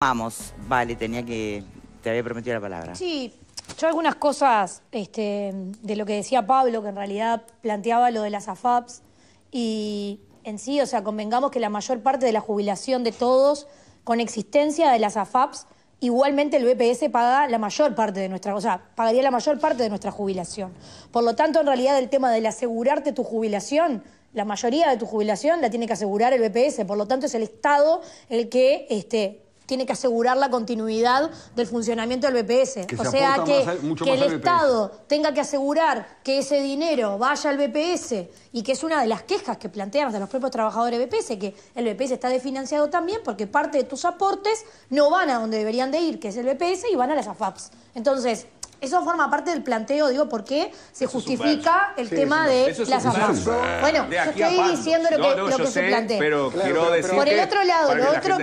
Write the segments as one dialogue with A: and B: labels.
A: Vamos, vale, tenía que... Te había prometido la palabra.
B: Sí, yo algunas cosas este, de lo que decía Pablo, que en realidad planteaba lo de las AFAPs, y en sí, o sea, convengamos que la mayor parte de la jubilación de todos, con existencia de las AFAPs, igualmente el BPS paga la mayor parte de nuestra, o sea, pagaría la mayor parte de nuestra jubilación. Por lo tanto, en realidad el tema del asegurarte tu jubilación la mayoría de tu jubilación la tiene que asegurar el BPS, por lo tanto es el Estado el que este, tiene que asegurar la continuidad del funcionamiento del BPS. o sea que, el Estado tenga que asegurar que ese dinero vaya al BPS y que es una de las quejas que planteamos de los propios trabajadores BPS, que el BPS está desfinanciado también porque parte de tus aportes no van a donde deberían de ir, que es el BPS, y van a las AFAPs. Entonces, eso forma parte del planteo, digo, por qué se justifica el tema de las armas. Bueno, yo estoy diciendo lo que, se plantea. Pero por el otro lado, lo otro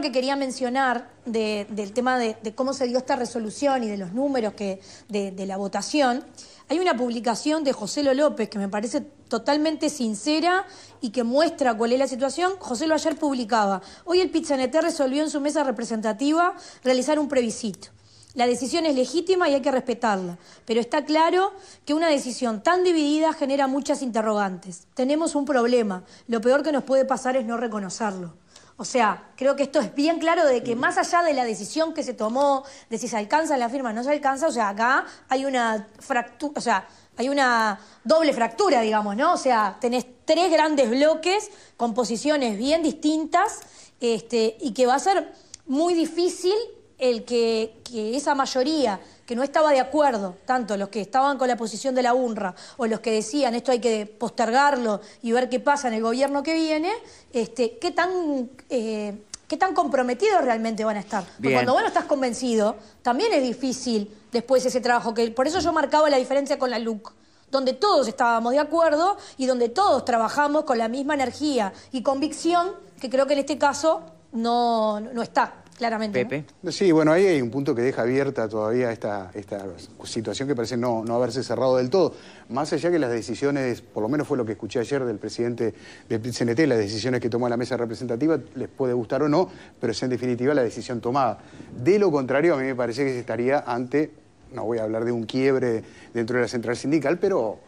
B: que, quería, mencionar del tema de, cómo se dio esta resolución y de los números que de, la votación, hay una publicación de José López que me parece totalmente sincera y que muestra cuál es la situación. José Lo ayer publicaba. Hoy el Pizzanete resolvió en su mesa representativa realizar un previsito. La decisión es legítima y hay que respetarla, pero está claro que una decisión tan dividida genera muchas interrogantes. Tenemos un problema, lo peor que nos puede pasar es no reconocerlo. O sea, creo que esto es bien claro de que más allá de la decisión que se tomó, de si se alcanza la firma o no se alcanza, o sea, acá hay una fractura, o sea, hay una doble fractura, digamos, ¿no? O sea, tenés tres grandes bloques con posiciones bien distintas este, y que va a ser muy difícil el que, esa mayoría que no estaba de acuerdo, tanto los que estaban con la posición de la UNRWA o los que decían esto hay que postergarlo y ver qué pasa en el gobierno que viene, este, qué tan... Eh, qué tan comprometidos realmente van a estar. Porque cuando vos no estás convencido, también es difícil después ese trabajo. Que, por eso yo marcaba la diferencia con la LUC, donde todos estábamos de acuerdo y donde todos trabajamos con la misma energía y convicción, que creo que en este caso no, no está. Claramente. Pepe.
C: Sí, bueno, ahí hay un punto que deja abierta todavía esta, esta situación que parece no, no haberse cerrado del todo. Más allá que las decisiones, por lo menos fue lo que escuché ayer del presidente de CNT, las decisiones que tomó la mesa representativa, les puede gustar o no, pero es en definitiva la decisión tomada. De lo contrario, a mí me parece que se estaría ante, no voy a hablar de un quiebre dentro de la central sindical, pero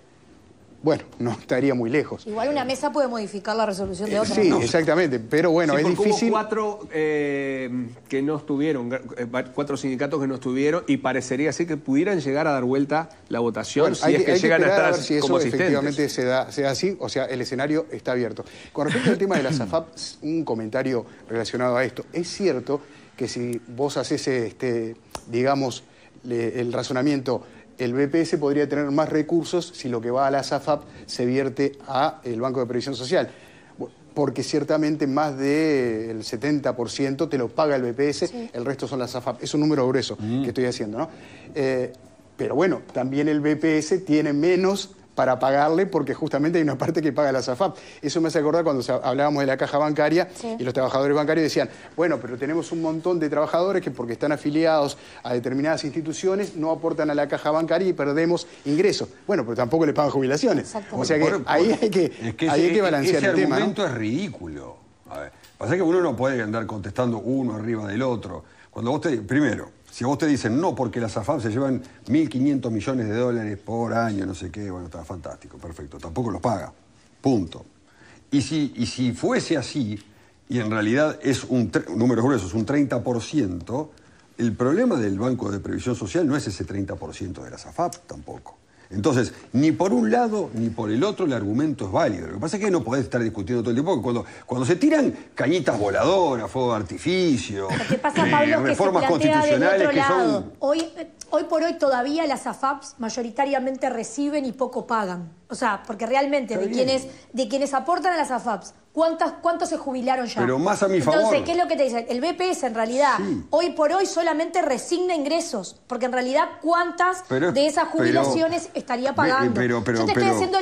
C: bueno, no estaría muy lejos.
B: Igual una mesa puede modificar la resolución de eh, otra. Sí,
C: exactamente, pero bueno, es difícil. Hubo
D: cuatro eh, que no estuvieron, eh, cuatro sindicatos que no estuvieron y parecería así que pudieran llegar
C: a dar vuelta
D: la votación si es que llegan a estar como efectivamente
C: se da, así, o sea, el escenario está abierto. Con respecto al tema de la SAFAP, un comentario relacionado a esto. Es cierto que si vos haces este, digamos, el razonamiento el BPS podría tener más recursos si lo que va a la SAFAP se vierte al Banco de Previsión Social porque ciertamente más del 70% te lo paga el BPS, el resto son las SAFAP. Es un número grueso mm. que estoy haciendo, ¿no? Eh, pero bueno, también el BPS tiene menos para pagarle porque justamente hay una parte que paga la SAFAP. Eso me hace acordar cuando hablábamos de la caja bancaria y los trabajadores bancarios decían, bueno, pero tenemos un montón de trabajadores que porque están afiliados a determinadas instituciones no aportan a la caja bancaria y perdemos ingresos. Bueno, pero tampoco les pagan jubilaciones. O sea que ahí hay que, balancear el tema. El argumento es
E: ridículo. A ver, pasa que uno no puede andar contestando uno arriba del otro. Cuando vos te... Primero, si a vos te dicen no, porque las AFAP se llevan 1.500 millones de dólares por año, no sé qué, bueno, está fantástico, perfecto, tampoco los paga, punto. Y si, si fuese así, y en realidad es un, número grueso, es un 30%, el problema del Banco de Previsión Social no es ese 30% de las AFAP tampoco. Entonces, ni por un lado ni por el otro el argumento es válido. Lo que pasa es que no podés estar discutiendo todo el tiempo, porque cuando, cuando se tiran cañitas voladoras, fuego de artificio, eh, reformas constitucionales que son...
B: Eh, hoy por hoy todavía las AFAPs mayoritariamente reciben y poco pagan. O sea, porque realmente de quienes, de quienes aportan a las AFAPs, ¿cuántas, ¿cuántos se jubilaron ya? Pero más a mi favor. Entonces, ¿qué es lo que te dicen? El BPS en realidad hoy por hoy solamente resigna ingresos, porque en realidad cuántas de esas jubilaciones estaría eh, pagando. Yo te estoy diciendo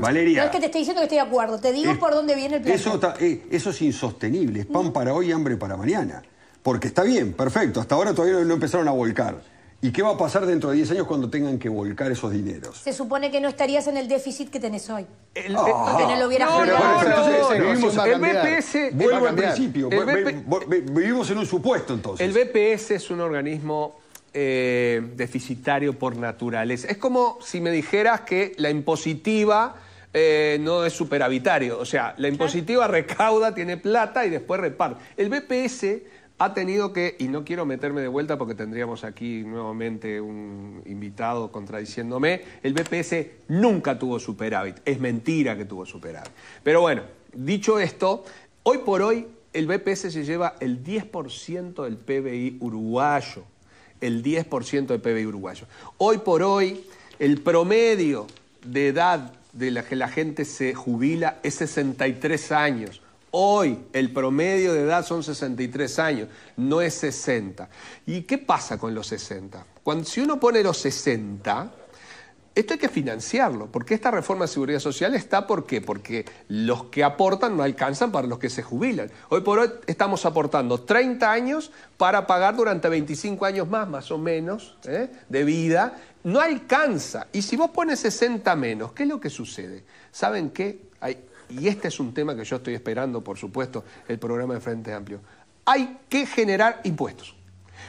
B: Valeria, no es que te estoy diciendo que estoy de acuerdo, te digo por dónde viene el plan. Eso,
E: eh, eso es insostenible, es pan para hoy y hambre para mañana. Porque está bien, perfecto, hasta ahora todavía no empezaron a volcar. ¿Y qué va a pasar dentro de 10 años cuando tengan que volcar esos dineros?
B: Se supone que no estarías en el déficit que tenés hoy. Ah. no lo hubieras no, no, no, El BPS...
E: Vuelvo al principio. vivimos en un supuesto, entonces.
D: El BPS es un organismo eh, deficitario por naturaleza. Es como si me dijeras que la impositiva... Eh, no es superavitario, o sea, la impositiva recauda, tiene plata y después reparte. El BPS ha tenido que, y no quiero meterme de vuelta porque tendríamos aquí nuevamente un invitado contradiciéndome, el BPS nunca tuvo superávit, es mentira que tuvo superávit. Pero bueno, dicho esto, hoy por hoy el BPS se lleva el 10% del PBI uruguayo, el 10% del PBI uruguayo. Hoy por hoy el promedio de edad de la que la gente se jubila es 63 años. Hoy el promedio de edad son 63 años, no es 60. ¿Y qué pasa con los 60? Cuando, si uno pone los 60, esto hay que financiarlo, porque esta reforma de seguridad social está ¿por qué? Porque los que aportan no alcanzan para los que se jubilan. Hoy por hoy estamos aportando 30 años para pagar durante 25 años más, más o menos, ¿eh? de vida. No alcanza. Y si vos pones 60 menos, ¿qué es lo que sucede? ¿Saben qué? Hay y este es un tema que yo estoy esperando, por supuesto, el programa de Frente Amplio, hay que generar impuestos.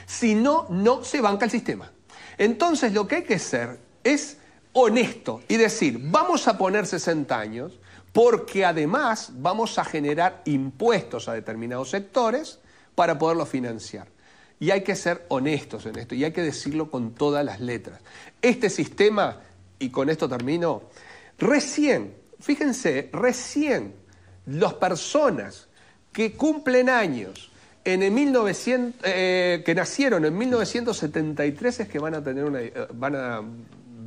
D: Si no, no se banca el sistema. Entonces lo que hay que hacer es honesto y decir, vamos a poner 60 años porque además vamos a generar impuestos a determinados sectores para poderlo financiar. Y hay que ser honestos en esto y hay que decirlo con todas las letras. Este sistema, y con esto termino, recién Fíjense, recién las personas que cumplen años en eh, que nacieron en 1973 es que van a, tener eh, van a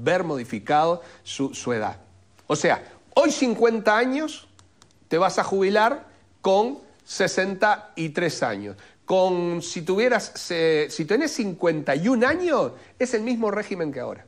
D: ver modificado su, edad. O sea, hoy 50 años te vas a jubilar con 63 años. Con, si, tuvieras, si tenés 51 años, es el mismo régimen que ahora.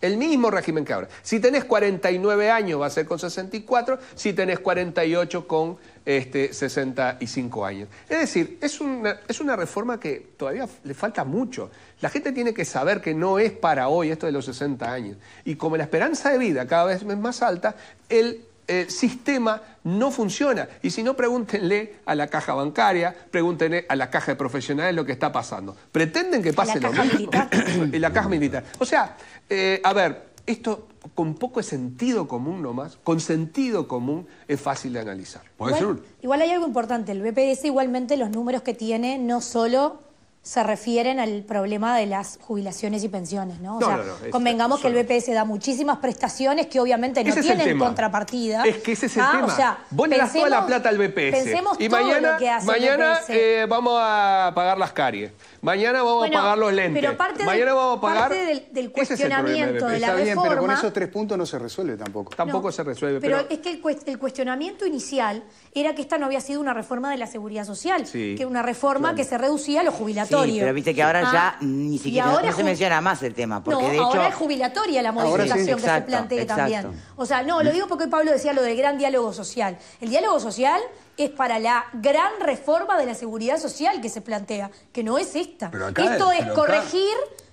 D: El mismo régimen que ahora. Si tenés 49 años va a ser con 64, si tenés 48 con este, 65 años. Es decir, es una, es una reforma que todavía le falta mucho. La gente tiene que saber que no es para hoy esto de los 60 años. Y como la esperanza de vida cada vez es más alta, el eh, sistema no funciona. Y si no, pregúntenle a la caja bancaria, pregúntenle a la caja de profesionales lo que está pasando. Pretenden que pase lo mismo. y la caja militar. O sea, eh, a ver, esto con poco sentido común nomás, con sentido común, es fácil de analizar. Igual,
B: igual hay algo importante, el BPS igualmente los números que tiene no solo se refieren al problema de las jubilaciones y pensiones, ¿no? O sea, convengamos que el BPS da muchísimas prestaciones que obviamente no tienen contrapartida. Es que ese es el ¿ah? tema. O sea, Vos toda la plata al BPS. Pensemos y todo mañana, lo que hace mañana
D: eh, vamos a pagar las caries. Mañana vamos a pagar los lentes. Pero
C: parte
B: del, cuestionamiento de la Está Bien, pero con esos
C: tres puntos no se resuelve tampoco. Tampoco se resuelve. Pero,
B: es que el, cuestionamiento inicial era que esta no había sido una reforma de la seguridad social, que una reforma que se reducía a los jubilados pero viste que ahora ah, ya
A: ni siquiera se menciona más el tema. Porque de ahora es
B: jubilatoria la modificación que se plantea también. O sea, no, lo digo porque hoy Pablo decía lo del gran diálogo social. El diálogo social es para la gran reforma de la seguridad social que se plantea, que no es esta. Esto es, corregir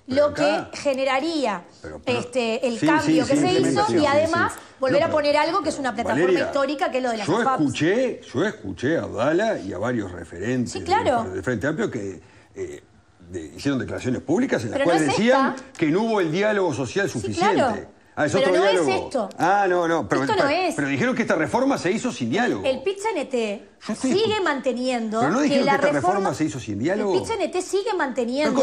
B: lo que generaría este, el cambio que se hizo y además volver a poner algo que es una plataforma histórica que es lo de las yo
E: escuché Yo escuché a Dala y a varios referentes del Frente Amplio que eh, hicieron declaraciones públicas en las cuales decían que no hubo el diálogo social suficiente. Ah, pero no es esto. Ah, no, no. Pero, dijeron que esta reforma se hizo sin diálogo.
B: El NT sigue manteniendo que, la reforma,
E: se hizo sin diálogo.
B: El sigue manteniendo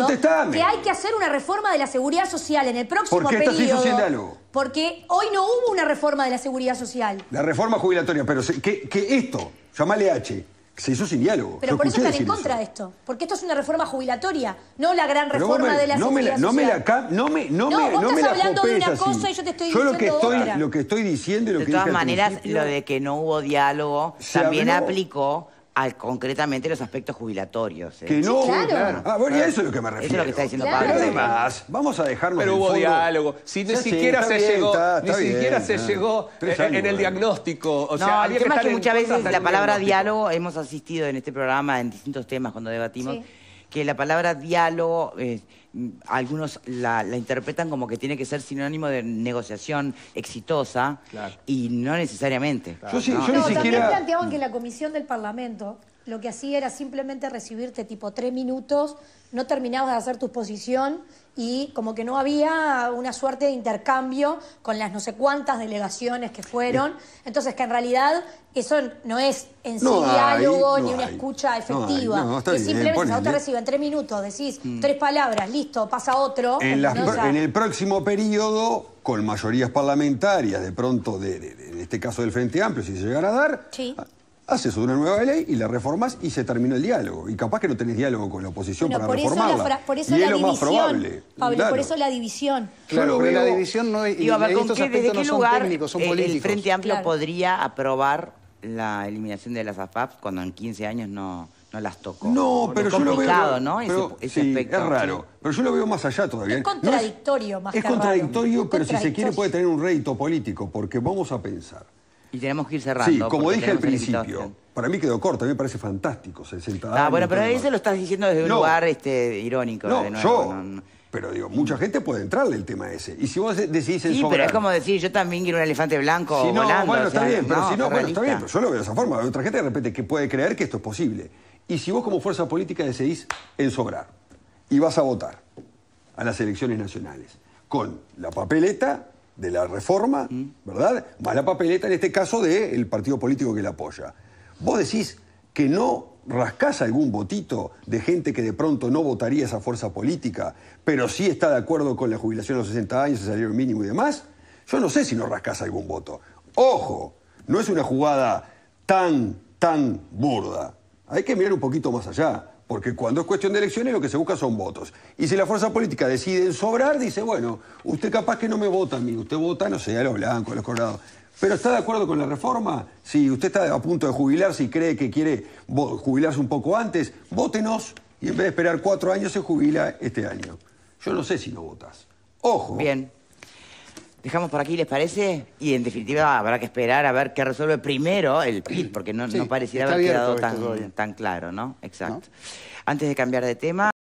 B: que hay que hacer una reforma de la seguridad social en el próximo ¿Por qué esta se hizo sin diálogo? Porque hoy no hubo una reforma de la seguridad social.
E: La reforma jubilatoria, pero que, que esto, llamale H, se hizo sin diálogo. Pero por eso están en contra
B: de esto. Porque esto es una reforma jubilatoria, no la gran reforma de la no me la, no me la
A: No me, no, no me, vos no estás me hablando de una cosa y yo te estoy diciendo lo que lo que estoy diciendo lo de que De todas maneras, lo de que no hubo diálogo también aplicó al, concretamente los aspectos jubilatorios. ¿eh? Que no, claro. Ah, bueno, y eso
E: es lo que me refiero. Eso es lo que está diciendo Pablo. Pero además, vamos a dejarlo Pero hubo diálogo. Si ni siquiera se llegó, ni siquiera se eh, llegó en el diagnóstico. O sea, no, el tema que es que muchas veces la palabra diálogo
A: hemos asistido en este programa en distintos temas cuando debatimos. Sí que la palabra diálogo, eh, algunos la, interpretan como que tiene que ser sinónimo de negociación exitosa y no necesariamente. Yo, sí, yo no, también planteaban
B: que la comisión del Parlamento lo que hacía era simplemente recibirte tipo tres minutos, no terminabas de hacer tu posición y como que no había una suerte de intercambio con las no sé cuántas delegaciones que fueron. Eh. Entonces que en realidad eso no es en sí diálogo ni una escucha efectiva. es simplemente te reciben tres minutos, decís mm. tres palabras, listo, pasa otro. En,
E: el próximo periodo, con mayorías parlamentarias, de pronto, en este caso del Frente Amplio, si se llegara a dar... Sí. Ah, haces una nueva ley y la reformas y se terminó el diálogo. Y capaz que no tenés diálogo con la oposición para por reformarla. Eso la, más probable. por
B: eso la división. Claro, la división no es... y, qué, desde qué lugar
A: el Frente Amplio podría aprobar la eliminación de las AFAP cuando en 15 años no, las tocó.
E: No, pero yo lo veo. ¿no? ese, Es raro. Pero yo lo veo más allá todavía. Es contradictorio, más Es contradictorio, pero si se quiere puede tener un rédito político, porque vamos a pensar.
A: Y tenemos que ir cerrando. Sí, como dije al principio,
E: para mí quedó corto, a mí me parece fantástico 60 años. Ah, bueno, pero ahí se lo estás
A: diciendo desde un lugar este, irónico. No, yo... pero digo, mucha
E: gente puede entrarle el tema ese. Y si vos decís en Sí, pero es
A: como decir, yo también quiero un elefante blanco volando, Bueno, está bien, pero si no, bueno, está bien. Pero
E: yo lo veo de esa forma. Hay otra gente de repente que puede creer que esto es posible. Y si vos como fuerza política decidís ensobrar y vas a votar a las elecciones nacionales con la papeleta de la reforma, mm. ¿verdad? Más la papeleta en este caso del partido político que la apoya. Vos decís que no rascás algún votito de gente que de pronto no votaría esa fuerza política, pero sí está de acuerdo con la jubilación a los 60 años, el salario mínimo y demás. Yo no sé si no rascás algún voto. Ojo, no es una jugada tan, tan burda. Hay que mirar un poquito más allá porque cuando es cuestión de elecciones lo que se busca son votos. Y si la fuerza política decide sobrar, dice, bueno, usted capaz que no me vota a mí, usted vota, no sé, a los blancos, a los colorados. ¿Pero está de acuerdo con la reforma? Si usted está a punto de jubilarse y cree que quiere jubilarse un poco antes, vótenos y en vez de esperar cuatro años se jubila este año. Yo no
A: sé si no votas. Ojo. Bien dejamos por aquí, ¿les parece? Y en definitiva habrá que esperar a ver qué resuelve primero el PIB, porque no, no pareciera haber quedado tan, claro, ¿no? Exacto. Antes de cambiar de tema...